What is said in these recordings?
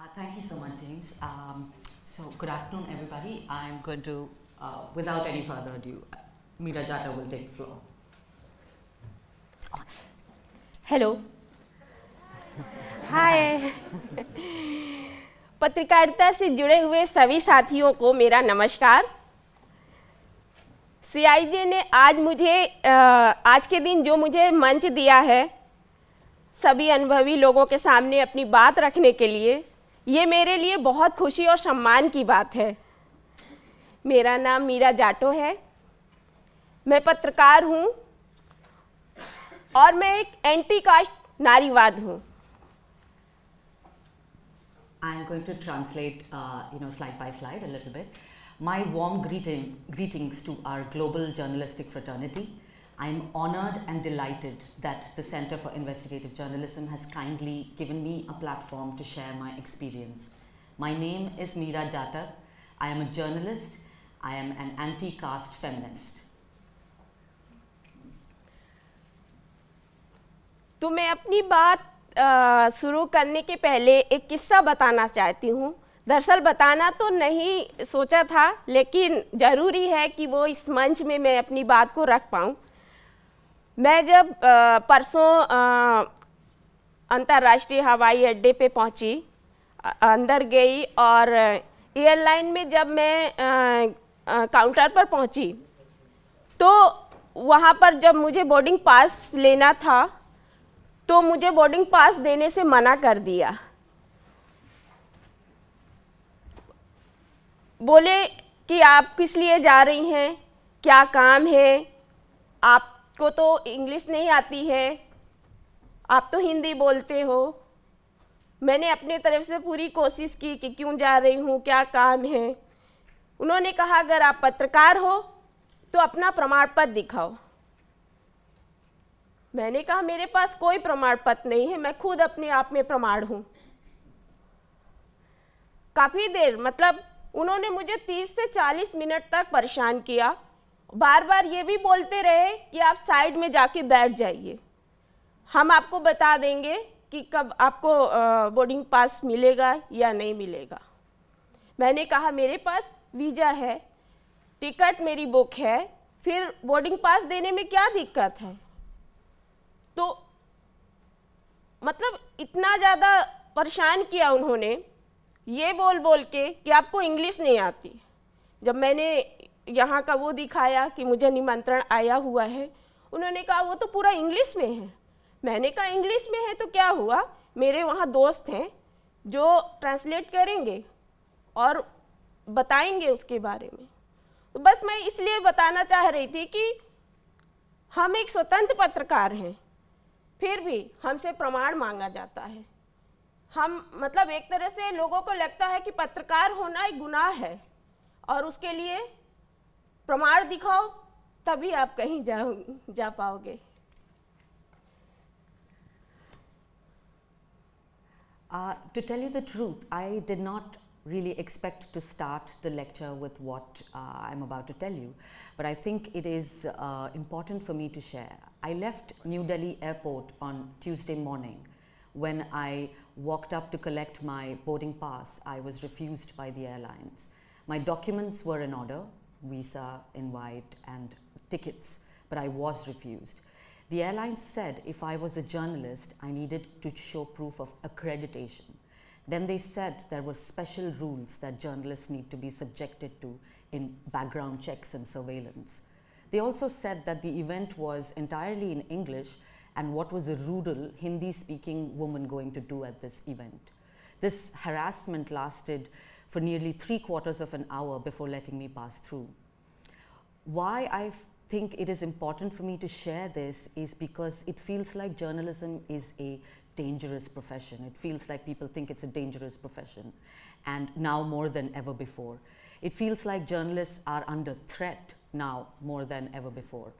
Uh, thank you so much, James. Um, so, good afternoon, everybody. I'm going to, uh, without any further ado, Mira Jata will take the floor. Hello. Hi. पत्रकारिता से जुड़े हुए सभी साथियों को मेरा नमस्कार सीआईजे ने आज मुझे आज के दिन जो मुझे मंच दिया है सभी अनुभवी लोगों के सामने अपनी बात रखने के लिए ये मेरे लिए बहुत खुशी और सम्मान की बात है मेरा नाम मीरा जाटो है मैं पत्रकार हूँ और मैं एक एंटी कास्ट नारीवाद हूँ I am going to translate, uh, you know, slide by slide a little bit. My warm greeting, greetings to our global journalistic fraternity. I am honored and delighted that the Center for Investigative Journalism has kindly given me a platform to share my experience. My name is Meera Jata. I am a journalist. I am an anti-caste feminist. तो मैं अपनी बात शुरू करने के पहले एक किस्सा बताना चाहती हूँ दरअसल बताना तो नहीं सोचा था लेकिन ज़रूरी है कि वो इस मंच में मैं अपनी बात को रख पाऊँ मैं जब परसों अंतर्राष्ट्रीय हवाई अड्डे पे पहुंची अंदर गई और एयरलाइन में जब मैं काउंटर पर पहुंची तो वहाँ पर जब मुझे बोर्डिंग पास लेना था तो मुझे बोर्डिंग पास देने से मना कर दिया बोले कि आप किस लिए जा रही हैं क्या काम है आप को तो इंग्लिश नहीं आती है आप तो हिंदी बोलते हो मैंने अपने तरफ से पूरी कोशिश की कि क्यों जा रही हूँ क्या काम है उन्होंने कहा अगर आप पत्रकार हो तो अपना प्रमाण पत्र दिखाओ मैंने कहा मेरे पास कोई प्रमाण पत्र नहीं है मैं खुद अपने आप में प्रमाण हूँ काफ़ी देर मतलब उन्होंने मुझे 30 से 40 मिनट तक परेशान किया बार बार ये भी बोलते रहे कि आप साइड में जाके बैठ जाइए हम आपको बता देंगे कि कब आपको बोर्डिंग पास मिलेगा या नहीं मिलेगा मैंने कहा मेरे पास वीज़ा है टिकट मेरी बुक है फिर बोर्डिंग पास देने में क्या दिक्कत है तो मतलब इतना ज़्यादा परेशान किया उन्होंने ये बोल बोल के कि आपको इंग्लिश नहीं आती जब मैंने यहाँ का वो दिखाया कि मुझे निमंत्रण आया हुआ है उन्होंने कहा वो तो पूरा इंग्लिश में है मैंने कहा इंग्लिश में है तो क्या हुआ मेरे वहाँ दोस्त हैं जो ट्रांसलेट करेंगे और बताएंगे उसके बारे में तो बस मैं इसलिए बताना चाह रही थी कि हम एक स्वतंत्र पत्रकार हैं फिर भी हमसे प्रमाण मांगा जाता है हम मतलब एक तरह से लोगों को लगता है कि पत्रकार होना एक गुनाह है और उसके लिए प्रमाण दिखाओ तभी आप कहीं जा पाओगे uh, to tell you the truth, I did not really expect to start the lecture with what uh, I'm about to tell you, but I think it is uh, important for me to share. I left New Delhi airport on Tuesday morning. When I walked up to collect my boarding pass, I was refused by the airlines. My documents were in order, visa, invite, and tickets, but I was refused. The airline said if I was a journalist, I needed to show proof of accreditation. Then they said there were special rules that journalists need to be subjected to in background checks and surveillance. They also said that the event was entirely in English and what was a rural Hindi speaking woman going to do at this event. This harassment lasted for nearly three quarters of an hour before letting me pass through. Why I think it is important for me to share this is because it feels like journalism is a dangerous profession. It feels like people think it's a dangerous profession, and now more than ever before. It feels like journalists are under threat now more than ever before.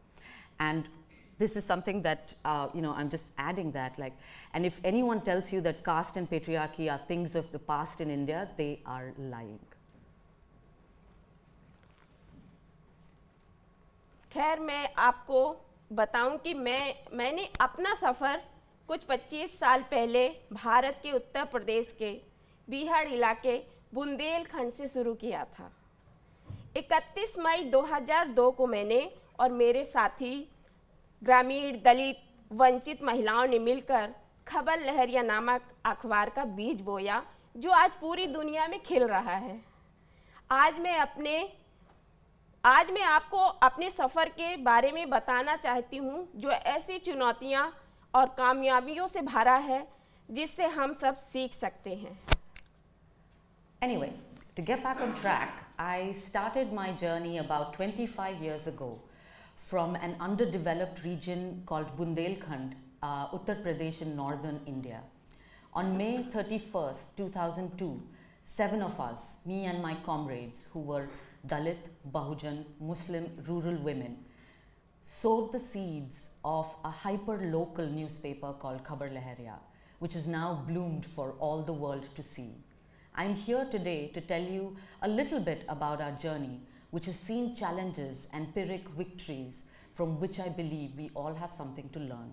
And this is something that uh, you know i'm just adding that like and if anyone tells you that caste and patriarchy are things of the past in india they are lying खैर मैं आपको बताऊं कि मैं मैंने अपना सफ़र कुछ 25 साल पहले भारत के उत्तर प्रदेश के बिहार इलाके बुंदेलखंड से शुरू किया था 31 मई 2002 को मैंने और मेरे साथी ग्रामीण दलित वंचित महिलाओं ने मिलकर खबर लहरिया नामक अखबार का बीज बोया जो आज पूरी दुनिया में खिल रहा है आज मैं अपने आज मैं आपको अपने सफ़र के बारे में बताना चाहती हूँ जो ऐसी चुनौतियाँ और कामयाबियों से भरा है जिससे हम सब सीख सकते हैं to get back on track I started my journey about twenty five years ago from an underdeveloped region called Bundelkhand, uh, Uttar Pradesh in northern India. On May 31st, 2002, seven of us, me and my comrades, who were Dalit, Bahujan, Muslim, rural women, sowed the seeds of a hyper-local newspaper called Khabar Lahariya, which has now bloomed for all the world to see. I'm here today to tell you a little bit about our journey which has seen challenges and Pyrrhic victories from which I believe we all have something to learn.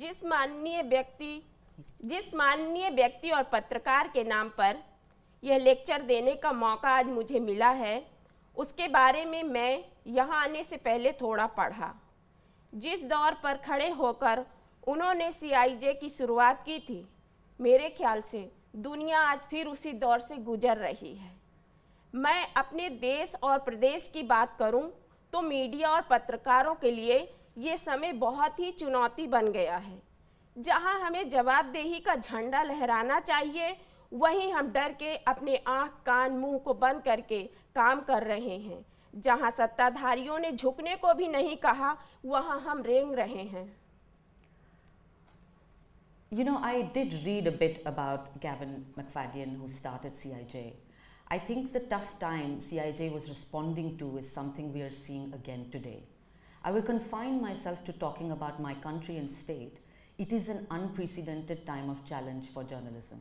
जिस माननीय व्यक्ति जिस माननीय व्यक्ति और पत्रकार के नाम पर यह लेक्चर देने का मौका आज मुझे मिला है उसके बारे में मैं यहाँ आने से पहले थोड़ा पढ़ा जिस दौर पर खड़े होकर उन्होंने सीआईजे की शुरुआत की थी मेरे ख्याल से दुनिया आज फिर उसी दौर से गुजर रही है मैं अपने देश और प्रदेश की बात करूं तो मीडिया और पत्रकारों के लिए ये समय बहुत ही चुनौती बन गया है जहां हमें जवाबदेही का झंडा लहराना चाहिए वहीं हम डर के अपने आँख कान मुंह को बंद करके काम कर रहे हैं जहां सत्ताधारियों ने झुकने को भी नहीं कहा वहां हम रेंग रहे हैं You know, I did read a bit about Gavin McFadden, who started CIJ. I think the tough time CIJ was responding to is something we are seeing again today. I will confine myself to talking about my country and state. It is an unprecedented time of challenge for journalism.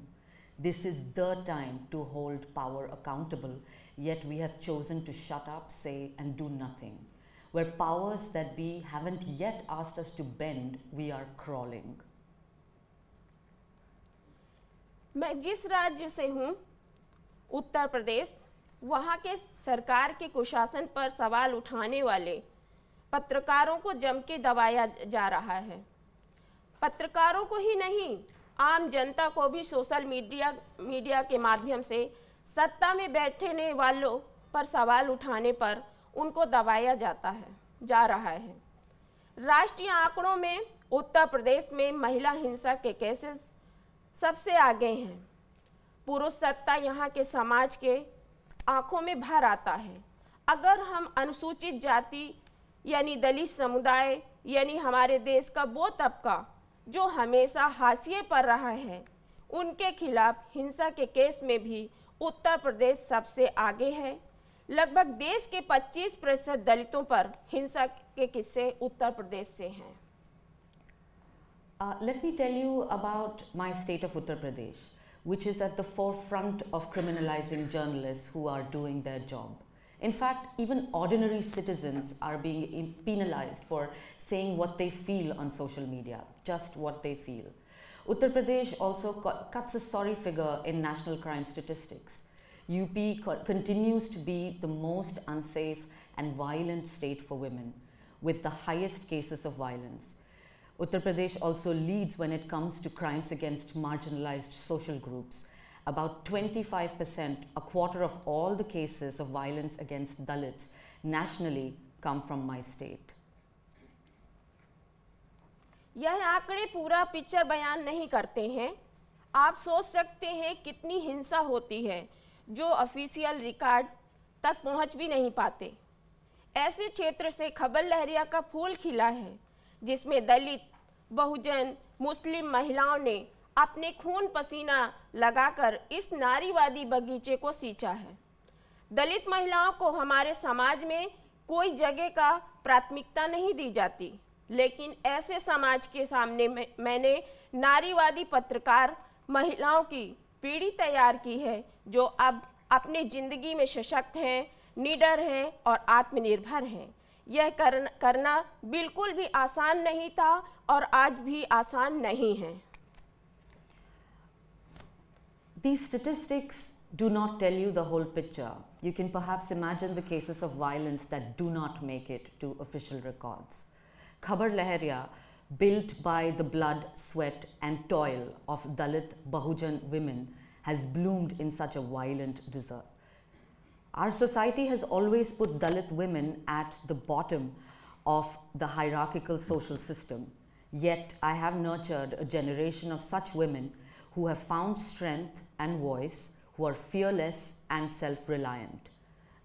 This is the time to hold power accountable, yet we have chosen to shut up, say, and do nothing. Where powers that be haven't yet asked us to bend, we are crawling. मैं जिस राज्य से हूँ उत्तर प्रदेश वहाँ के सरकार के कुशासन पर सवाल उठाने वाले पत्रकारों को जम के दबाया जा रहा है पत्रकारों को ही नहीं आम जनता को भी सोशल मीडिया मीडिया के माध्यम से सत्ता में बैठने वालों पर सवाल उठाने पर उनको दबाया जाता है जा रहा है राष्ट्रीय आंकड़ों में उत्तर प्रदेश में महिला हिंसा के केसेस सबसे आगे हैं पुरुष सत्ता यहाँ के समाज के आँखों में भर आता है अगर हम अनुसूचित जाति यानी दलित समुदाय यानी हमारे देश का वो तबका जो हमेशा हाशिए पर रहा है उनके खिलाफ हिंसा के केस में भी उत्तर प्रदेश सबसे आगे है लगभग देश के 25 प्रतिशत दलितों पर हिंसा के किस्से उत्तर प्रदेश से हैं Uh, let me tell you about my state of Uttar Pradesh, which is at the forefront of criminalizing journalists who are doing their job. In fact, even ordinary citizens are being penalized for saying what they feel on social media, just what they feel. Uttar Pradesh also cuts a sorry figure in national crime statistics. UP co continues to be the most unsafe and violent state for women, with the highest cases of violence. Uttar Pradesh also leads when it comes to crimes against marginalized social groups. About 25%, a quarter of all the cases of violence against Dalits nationally come from my state. यह आंकड़े पूरा picture बयान नहीं करते हैं आप सोच सकते हैं कितनी हिंसा होती है जो ऑफिशियल रिकॉर्ड तक पहुंच भी नहीं पाते ऐसे क्षेत्र से खबर लहरिया का फूल खिला है जिसमें दलित बहुजन मुस्लिम महिलाओं ने अपने खून पसीना लगाकर इस नारीवादी बगीचे को सींचा है दलित महिलाओं को हमारे समाज में कोई जगह का प्राथमिकता नहीं दी जाती लेकिन ऐसे समाज के सामने मैंने नारीवादी पत्रकार महिलाओं की पीढ़ी तैयार की है जो अब अपनी ज़िंदगी में सशक्त हैं निडर हैं और आत्मनिर्भर हैं यह करना बिल्कुल भी आसान नहीं था और आज भी आसान नहीं है These statistics do not tell you the whole picture. You can perhaps imagine the cases of violence that do not make it to official records. Khabar Leheria, built by the blood, sweat, and toil of Dalit Bahujan women, has bloomed in such a violent desert. Our society has always put Dalit women at the bottom of the hierarchical social system. Yet I have nurtured a generation of such women who have found strength and voice, who are fearless and self reliant.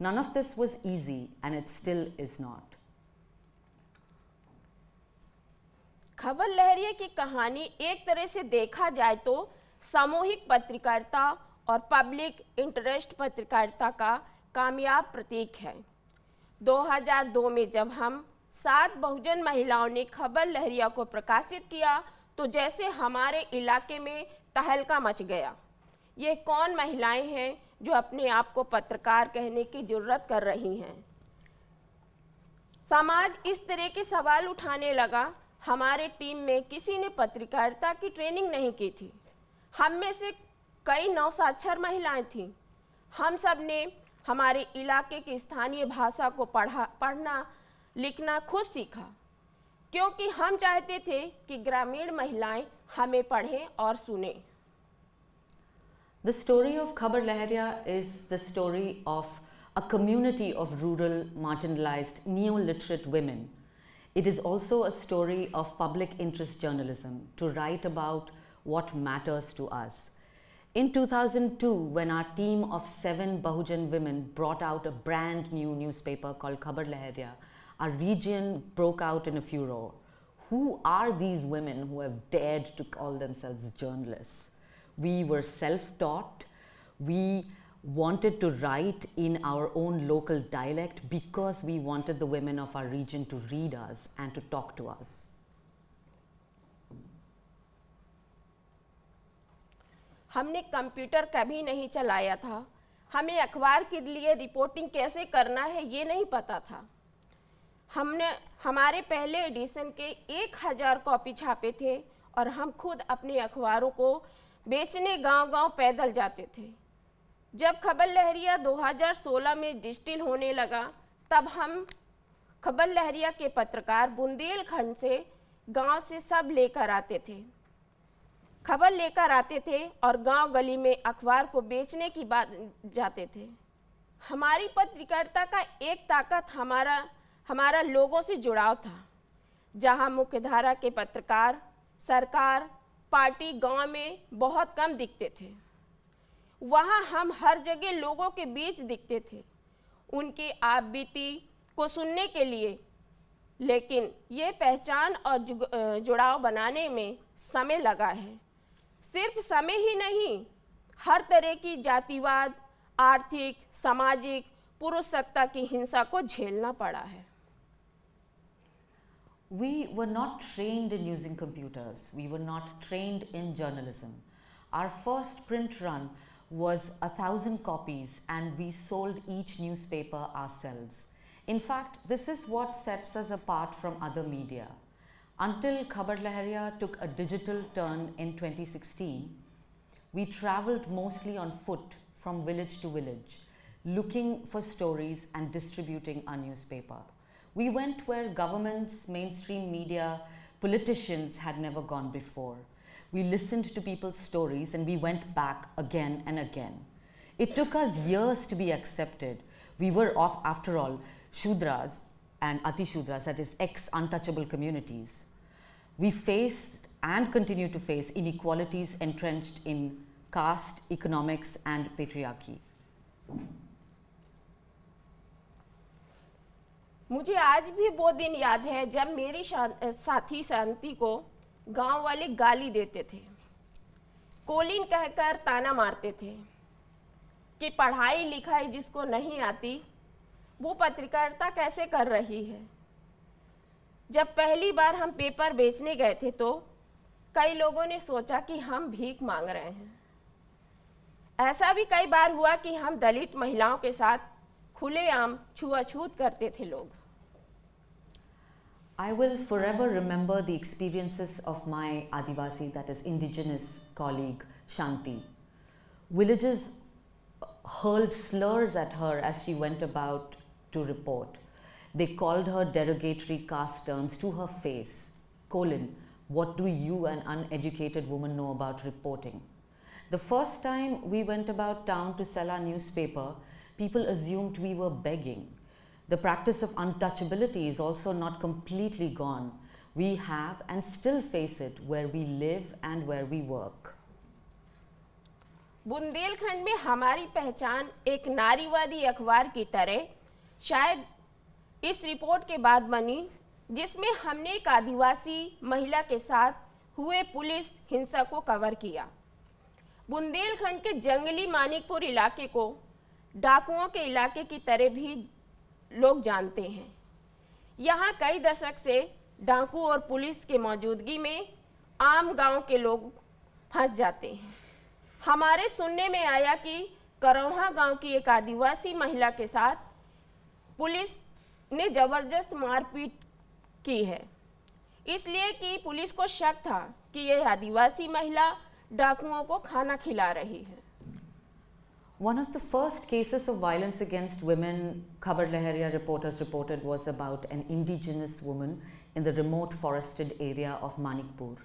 None of this was easy, and it still is not. खबर लहरिया की कहानी एक तरह से देखा जाए तो सामूहिक पत्रकारिता और पब्लिक इंटरेस्ट पत्रकारिता का कामयाब प्रतीक है 2002 में जब हम सात बहुजन महिलाओं ने खबर लहरिया को प्रकाशित किया तो जैसे हमारे इलाके में तहलका मच गया ये कौन महिलाएं हैं जो अपने आप को पत्रकार कहने की जरूरत कर रही हैं समाज इस तरह के सवाल उठाने लगा हमारे टीम में किसी ने पत्रकारिता की ट्रेनिंग नहीं की थी हम में से कई नौ साक्षर महिलाएं थीं हम सब ने हमारे इलाके की स्थानीय भाषा को पढ़ा पढ़ना लिखना खुद सीखा क्योंकि हम चाहते थे कि ग्रामीण महिलाएं हमें पढ़ें और सुने the story of Khabar Lahariya is the story of a community of rural marginalised new literate women it is also a story of public interest journalism to write about what matters to us In 2002, when our team of seven Bahujan women brought out a brand new newspaper called Khabar Lahariya, our region broke out in a furor. Who are these women who have dared to call themselves journalists? We were self taught. We wanted to write in our own local dialect because we wanted the women of our region to read us and to talk to us. हमने computer कभी नहीं चलाया था हमें अखबार के लिए reporting कैसे करना है ये नहीं पता था हमने हमारे पहले एडिशन के एक हज़ार कॉपी छापे थे और हम खुद अपने अखबारों को बेचने गांव-गांव पैदल जाते थे जब खबर लहरिया 2016 में डिजिटल होने लगा तब हम खबर लहरिया के पत्रकार बुंदेलखंड से गांव से सब लेकर आते थे खबर लेकर आते थे और गांव गली में अखबार को बेचने की बात जाते थे हमारी पत्रकारिता का एक ताकत हमारा हमारा लोगों से जुड़ाव था जहां मुख्यधारा के पत्रकार सरकार पार्टी गांव में बहुत कम दिखते थे वहां हम हर जगह लोगों के बीच दिखते थे उनकी आप बीती को सुनने के लिए लेकिन ये पहचान और जुड़ाव बनाने में समय लगा है सिर्फ समय ही नहीं हर तरह की जातिवाद आर्थिक सामाजिक पुरुष सत्ता की हिंसा को झेलना पड़ा है We were not trained in using computers. We were not trained in journalism. Our first print run was a thousand copies and we sold each newspaper ourselves. In fact, this is what sets us apart from other media. Until Khabar Lahariya took a digital turn in 2016, we traveled mostly on foot from village to village, looking for stories and distributing our newspaper. We went where governments, mainstream media, politicians had never gone before. We listened to people's stories and we went back again and again. It took us years to be accepted. We were, off, after all, Shudras and Ati that is, ex untouchable communities. we face and continue to face inequalities entrenched in caste, economics, and patriarchy. मुझे आज भी वो दिन याद है जब मेरी साथी शांति को गांव वाले गाली देते थे कोलिन कहकर ताना मारते थे कि पढ़ाई लिखाई जिसको नहीं आती वो पत्रकारिता कैसे कर रही है जब पहली बार हम पेपर बेचने गए थे तो कई लोगों ने सोचा कि हम भीख मांग रहे हैं ऐसा भी कई बार हुआ कि हम दलित महिलाओं के साथ खुलेआम छुआछूत करते थे लोग I will forever remember the experiences of my Adivasi that is indigenous colleague Shanti villages hurled slurs at her as she went about to report They called her derogatory caste terms to her face, colon, what do you, an uneducated woman, know about reporting? The first time we went about town to sell our newspaper, people assumed we were begging. The practice of untouchability is also not completely gone. We have and still face it where we live and where we work. Bundelkhand में हमारी पहचान एक नारीवादी अखबार की तरह शायद इस रिपोर्ट के बाद बनी जिसमें हमने एक आदिवासी महिला के साथ हुए पुलिस हिंसा को कवर किया बुंदेलखंड के जंगली मानिकपुर इलाके को डाकुओं के इलाके की तरह भी लोग जानते हैं यहाँ कई दशक से डाकू और पुलिस के मौजूदगी में आम गांव के लोग फंस जाते हैं हमारे सुनने में आया कि करौहा गांव की एक आदिवासी महिला के साथ पुलिस ने जबरदस्त मारपीट की है इसलिए कि पुलिस को शक था कि यह आदिवासी महिला डाकुओं को खाना खिला रही है One of the first cases of violence against women, Khabar Leheria reporters reported, was about an indigenous woman in the remote forested area of Manipur,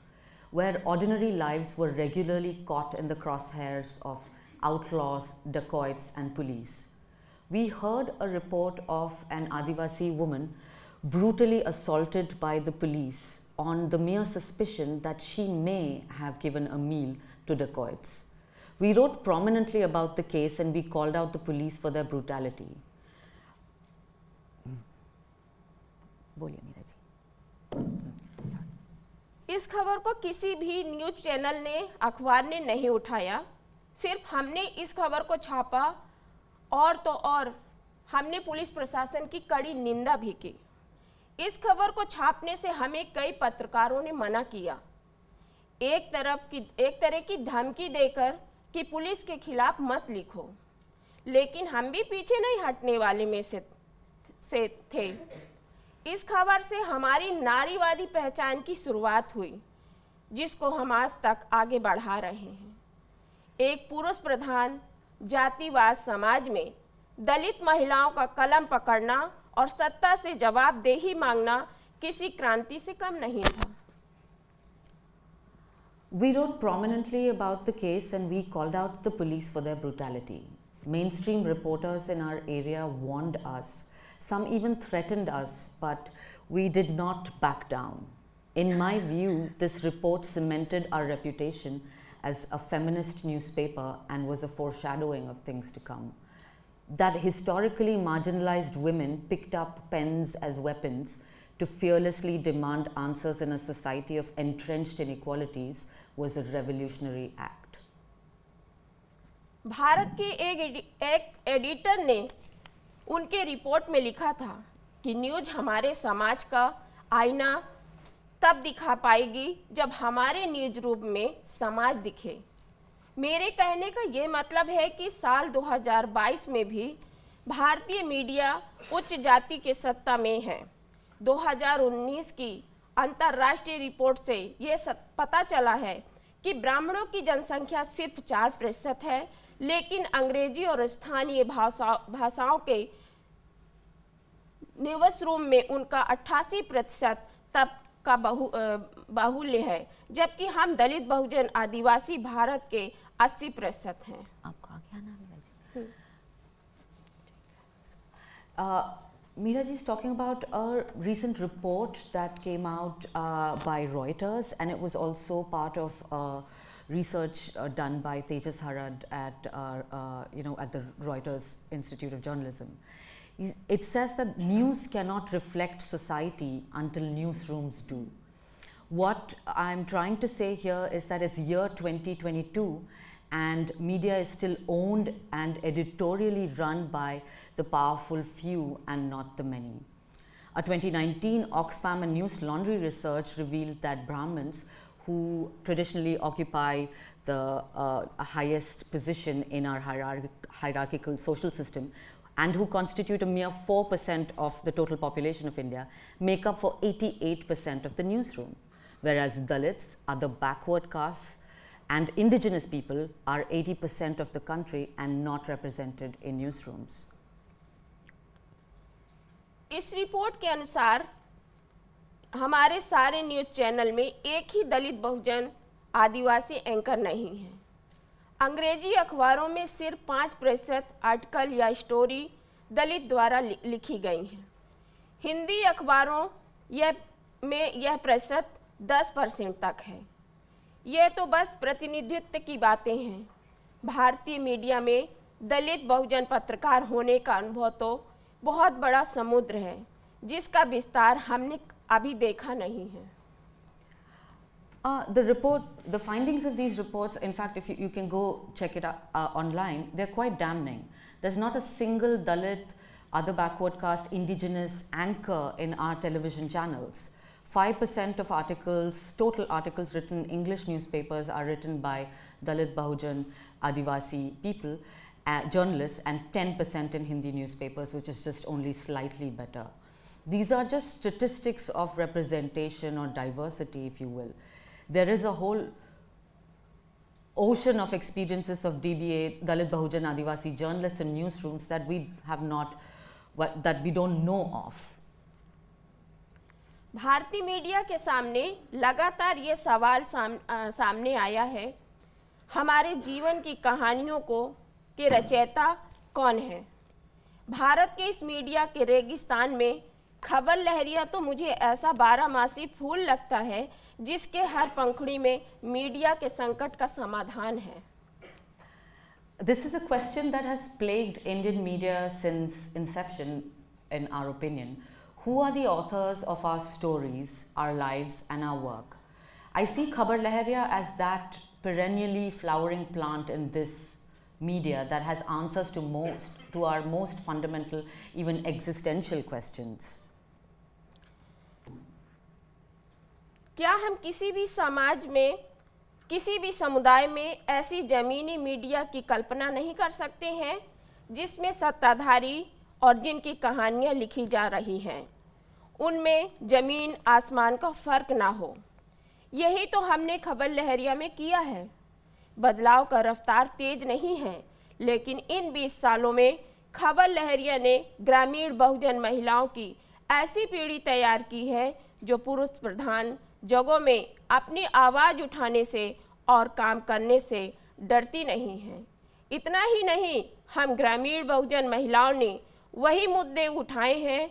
where ordinary lives were regularly caught in the crosshairs of outlaws, dacoits, and police. we heard a report of an Adivasi woman brutally assaulted by the police on the mere suspicion that she may have given a meal to dacoits. We wrote prominently about the case and we called out the police for their brutality. इस खबर को किसी भी news channel ने अखबार ने नहीं उठाया सिर्फ हमने इस खबर को छापा और तो और हमने पुलिस प्रशासन की कड़ी निंदा भी की इस खबर को छापने से हमें कई पत्रकारों ने मना किया एक तरफ की एक तरह की धमकी देकर कि पुलिस के खिलाफ मत लिखो लेकिन हम भी पीछे नहीं हटने वाले में से से थे इस खबर से हमारी नारीवादी पहचान की शुरुआत हुई जिसको हम आज तक आगे बढ़ा रहे हैं एक पुरुष प्रधान जातिवाद समाज में दलित महिलाओं का कलम पकड़ना और सत्ता से जवाबदेही मांगना किसी क्रांति से कम नहीं था We wrote prominently about the case and we called out the police for their brutality. Mainstream reporters in our area warned us. Some even threatened us, but we did not back down. In my view, this report cemented our reputation as a feminist newspaper and was a foreshadowing of things to come. That historically marginalized women picked up pens as weapons to fearlessly demand answers in a society of entrenched inequalities was a revolutionary act. Bharat के एक, एक editor ने उनके report में लिखा था कि news हमारे समाज का आईना तब दिखा पाएगी जब हमारे न्यूज रूप में समाज दिखे मेरे कहने का ये मतलब है कि साल 2022 में भी भारतीय मीडिया उच्च जाति के सत्ता में है 2019 की अंतर्राष्ट्रीय रिपोर्ट से ये पता चला है कि ब्राह्मणों की जनसंख्या सिर्फ चार प्रतिशत है लेकिन अंग्रेजी और स्थानीय भाषा भाषाओं के निवस रूम में उनका अट्ठासी प्रतिशत तब का बहु बाहुल्य है जबकि हम दलित बहुजन आदिवासी भारत के 80 प्रतिशत हैं आपको आ गया ना Meera ji is talking about a recent report that came out uh, by Reuters, and it was also part of uh, research uh, done by Tejas Harad at you know at the Reuters Institute of Journalism. it says that news cannot reflect society until newsrooms do. What I'm trying to say here is that it's year 2022 and media is still owned and editorially run by the powerful few and not the many. A 2019 Oxfam and News Laundry research revealed that Brahmins who traditionally occupy the uh, highest position in our hierarch hierarchical social system and who constitute a mere 4% of the total population of India, make up for 88% of the newsroom, whereas Dalits, other backward castes, and indigenous people are 80% of the country and not represented in newsrooms. इस report के अनुसार हमारे सारे news channel में एक ही दलित बहुजन आदिवासी anchor नहीं है अंग्रेजी अखबारों में सिर्फ पाँच प्रतिशत आर्टिकल या स्टोरी दलित द्वारा लिखी गई हैं हिंदी अखबारों यह में यह प्रतिशत दस परसेंट तक है यह तो बस प्रतिनिधित्व की बातें हैं भारतीय मीडिया में दलित बहुजन पत्रकार होने का अनुभव तो बहुत बड़ा समुद्र है जिसका विस्तार हमने अभी देखा नहीं है Uh, the report, the findings of these reports, in fact, if you, you can go check it out, uh, online, they're quite damning. There's not a single Dalit, other backward caste, indigenous anchor in our television channels. 5% of articles, total articles written in English newspapers are written by Dalit, Bahujan, Adivasi people, uh, journalists, and 10% in Hindi newspapers, which is just only slightly better. These are just statistics of representation or diversity, if you will there is a whole ocean of experiences of DBA, Dalit Bahujan Adivasi journalists in newsrooms that we have not, that we don't know of. भारतीय media के सामने लगातार ये सवाल साम, आ, सामने आया है हमारे जीवन की कहानियों को के रचयिता कौन है भारत के इस मीडिया के रेगिस्तान में खबर लहरिया तो मुझे ऐसा बारह मासी फूल लगता है जिसके हर पंखुड़ी में मीडिया के संकट का समाधान है this is a question that has plagued Indian media since inception in our opinion who are the authors of our stories our lives and our work I see Khabar Lahariya as that perennially flowering plant in this media that has answers to most to our most fundamental even existential questions क्या हम किसी भी समाज में किसी भी समुदाय में ऐसी जमीनी मीडिया की कल्पना नहीं कर सकते हैं जिसमें सत्ताधारी और जिनकी कहानियाँ लिखी जा रही हैं उनमें ज़मीन आसमान का फर्क ना हो यही तो हमने खबर लहरिया में किया है बदलाव का रफ्तार तेज नहीं है लेकिन इन 20 सालों में खबर लहरिया ने ग्रामीण बहुजन महिलाओं की ऐसी पीढ़ी तैयार की है जो पुरुष प्रधान जगहों में अपनी आवाज़ उठाने से और काम करने से डरती नहीं हैं इतना ही नहीं हम ग्रामीण बहुजन महिलाओं ने वही मुद्दे उठाए हैं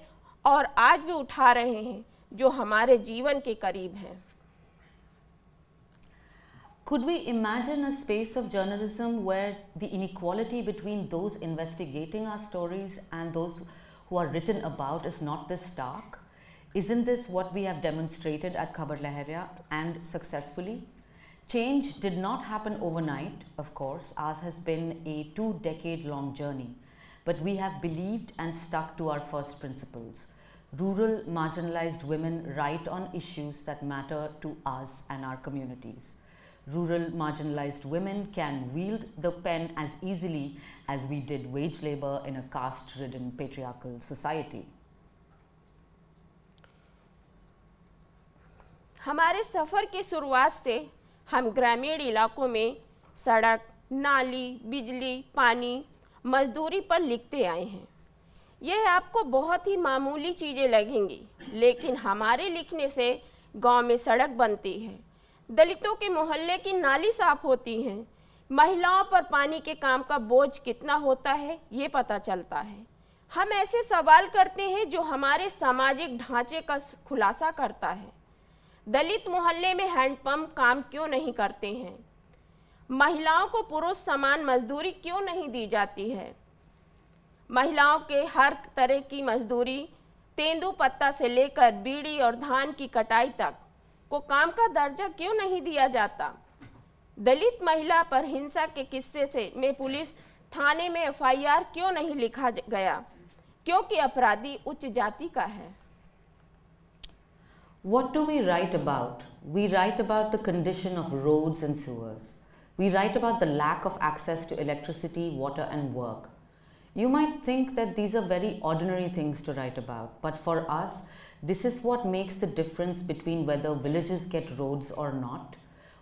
और आज भी उठा रहे हैं जो हमारे जीवन के करीब हैं Could we imagine a space of journalism where the inequality between those investigating our stories and those who are written about is not this stark? Isn't this what we have demonstrated at Khabar Lahariya and successfully? Change did not happen overnight, of course, As has been a two decade long journey, but we have believed and stuck to our first principles. Rural marginalized women write on issues that matter to us and our communities. Rural marginalized women can wield the pen as easily as we did wage labor in a caste ridden patriarchal society. हमारे सफ़र की शुरुआत से हम ग्रामीण इलाकों में सड़क नाली बिजली पानी मजदूरी पर लिखते आए हैं यह आपको बहुत ही मामूली चीज़ें लगेंगी लेकिन हमारे लिखने से गांव में सड़क बनती है दलितों के मोहल्ले की नाली साफ होती हैं महिलाओं पर पानी के काम का बोझ कितना होता है ये पता चलता है हम ऐसे सवाल करते हैं जो हमारे सामाजिक ढांचे का खुलासा करता है दलित मोहल्ले में हैंडपंप काम क्यों नहीं करते हैं महिलाओं को पुरुष समान मजदूरी क्यों नहीं दी जाती है महिलाओं के हर तरह की मजदूरी तेंदू पत्ता से लेकर बीड़ी और धान की कटाई तक को काम का दर्जा क्यों नहीं दिया जाता दलित महिला पर हिंसा के किस्से से में पुलिस थाने में एफआईआर क्यों नहीं लिखा गया क्योंकि अपराधी उच्च जाति का है What do we write about? We write about the condition of roads and sewers. We write about the lack of access to electricity, water, and work. You might think that these are very ordinary things to write about, but for us, this is what makes the difference between whether villages get roads or not,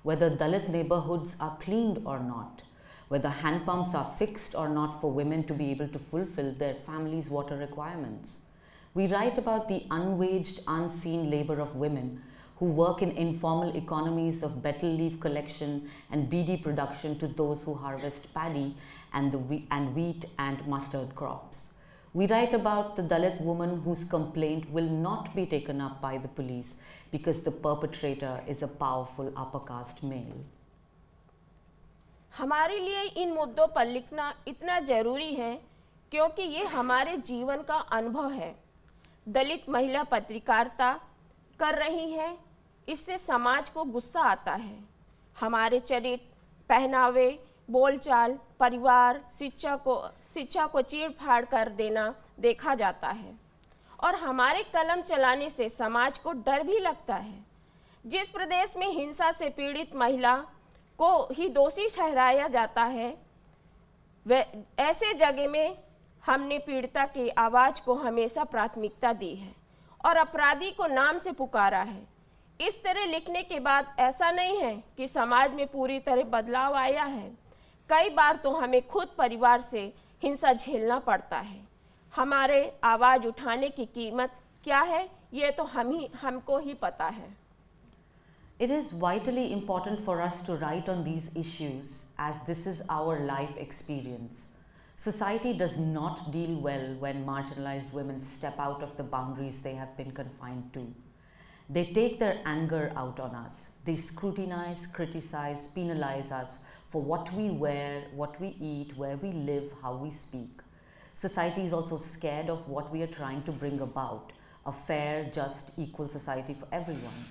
whether Dalit neighborhoods are cleaned or not, whether hand pumps are fixed or not for women to be able to fulfill their family's water requirements. We write about the unwaged, unseen labor of women who work in informal economies of betel leaf collection and beady production to those who harvest paddy and, the wheat and, wheat and mustard crops. We write about the Dalit woman whose complaint will not be taken up by the police because the perpetrator is a powerful upper caste male. हमारे लिए इन मुद्दों पर लिखना इतना ज़रूरी है क्योंकि ये हमारे जीवन का अनुभव है दलित महिला पत्रकारिता कर रही हैं इससे समाज को गुस्सा आता है हमारे चरित्र पहनावे बोलचाल परिवार शिक्षा को शिक्षा को चीड़ फाड़ कर देना देखा जाता है और हमारे कलम चलाने से समाज को डर भी लगता है जिस प्रदेश में हिंसा से पीड़ित महिला को ही दोषी ठहराया जाता है वे ऐसे जगह में हमने पीड़िता की आवाज़ को हमेशा प्राथमिकता दी है और अपराधी को नाम से पुकारा है इस तरह लिखने के बाद ऐसा नहीं है कि समाज में पूरी तरह बदलाव आया है कई बार तो हमें खुद परिवार से हिंसा झेलना पड़ता है हमारे आवाज़ उठाने की कीमत क्या है ये तो हम ही हमको ही पता है it is vitally important for us to write on these issues as this is our life experience Society does not deal well when marginalized women step out of the boundaries they have been confined to. They take their anger out on us. They scrutinize, criticize, penalize us for what we wear, what we eat, where we live, how we speak. Society is also scared of what we are trying to bring about a fair, just, equal society for everyone.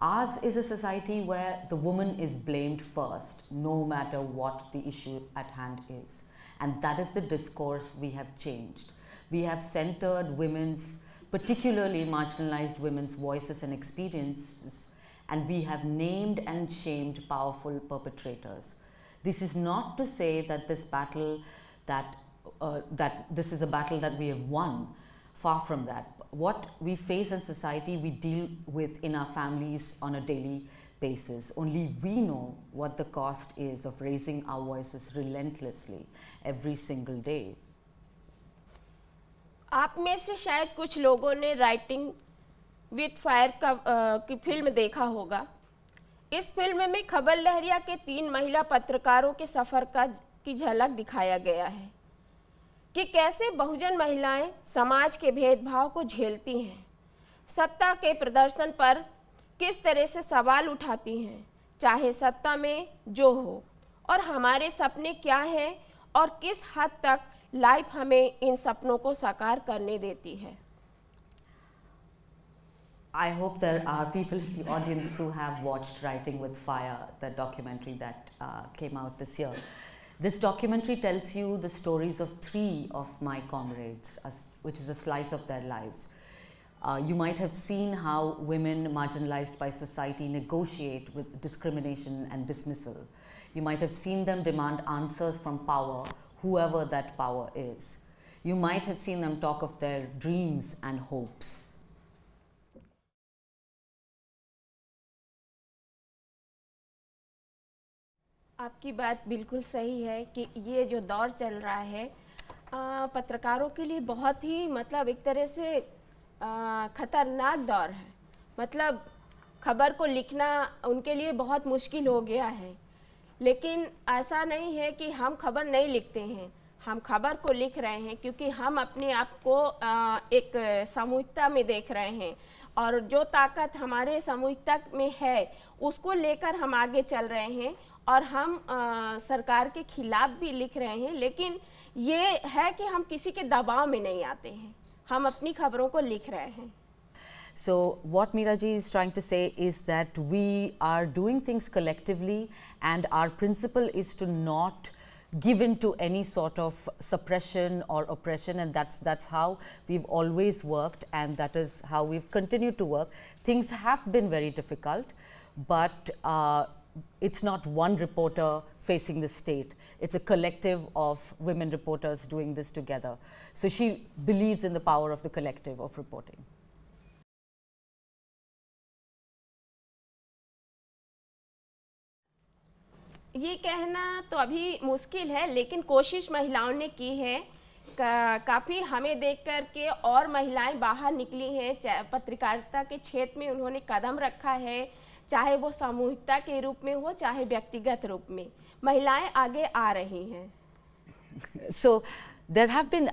Ours is a society where the woman is blamed first, no matter what the issue at hand is. And that is the discourse we have changed. We have centered women's, particularly marginalized women's voices and experiences, and we have named and shamed powerful perpetrators. This is not to say that this battle that uh, that this is a battle that we have won. Far from that. What we face in society, we deal with in our families on a daily basis. Only we know what the cost is of raising our voices relentlessly every single day. आप में से शायद कुछ लोगों ने writing with fire का की film देखा होगा इस फिल्म में खबर लहरिया के तीन महिला पत्रकारों के सफ़र का की झलक दिखाया गया है कि कैसे बहुजन महिलाएं समाज के भेदभाव को झेलती हैं सत्ता के प्रदर्शन पर किस तरह से सवाल उठाती हैं चाहे सत्ता में जो हो और हमारे सपने क्या हैं और किस हद तक लाइफ हमें इन सपनों को साकार करने देती है I hope there are people in the audience who have watched Writing with Fire, the documentary that uh, came out this year. This documentary tells you the stories of three of my comrades, as, which is a slice of their lives. Uh, Uh, you might have seen how women marginalized by society negotiate with discrimination and dismissal. You might have seen them demand answers from power, whoever that power is. You might have seen them talk of their dreams and hopes. आपकी बात बिल्कुल सही है कि ये जो दौर चल रहा है आ, पत्रकारों के लिए बहुत ही मतलब एक तरह से ख़तरनाक दौर है मतलब खबर को लिखना उनके लिए बहुत मुश्किल हो गया है लेकिन ऐसा नहीं है कि हम खबर नहीं लिखते हैं हम खबर को लिख रहे हैं क्योंकि हम अपने आप को एक सामूहिकता में देख रहे हैं और जो ताकत हमारे सामूहिकता में है उसको लेकर हम आगे चल रहे हैं और हम आ, सरकार के खिलाफ भी लिख रहे हैं लेकिन ये है कि हम किसी के दबाव में नहीं आते हैं हम अपनी खबरों को लिख रहे हैं So what Miraji is trying to say is that we are doing things collectively and our principle is to not give in to any sort of suppression or oppression and that's that's how we've always worked and that is how we've continued to work. Things have been very difficult but uh, it's not one reporter facing the state. It's a collective of women reporters doing this together. So she believes in the power of the collective of reporting. ये कहना तो अभी मुश्किल है लेकिन कोशिश महिलाओं ने की है का, काफ़ी हमें देख कर के और महिलाएं बाहर निकली हैं पत्रकारिता के क्षेत्र में उन्होंने कदम रखा है चाहे वो सामूहिकता के रूप में हो चाहे व्यक्तिगत रूप में महिलाएं आगे आ रही हैं so there have been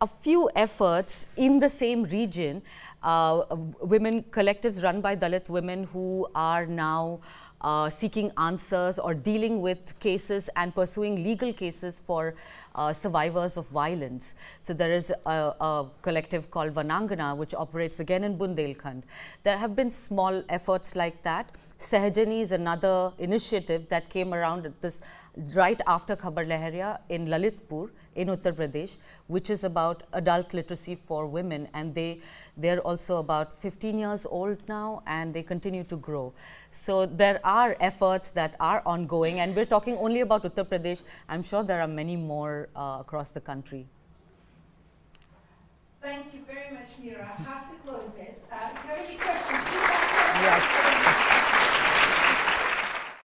a few efforts in the same region, uh, women collectives run by Dalit women who are now uh, seeking answers or dealing with cases and pursuing legal cases for uh, survivors of violence. So there is a, a, collective called Vanangana, which operates again in Bundelkhand. There have been small efforts like that. Sahajani is another initiative that came around this right after Khabar Leharia in Lalitpur in Uttar Pradesh, which is about adult literacy for women. And they, they're also about 15 years old now, and they continue to grow. So there are efforts that are ongoing, and we're talking only about Uttar Pradesh. I'm sure there are many more uh, across the country. Thank you very much, Mira. I have to close it. Uh, if you have any questions, please ask Yes.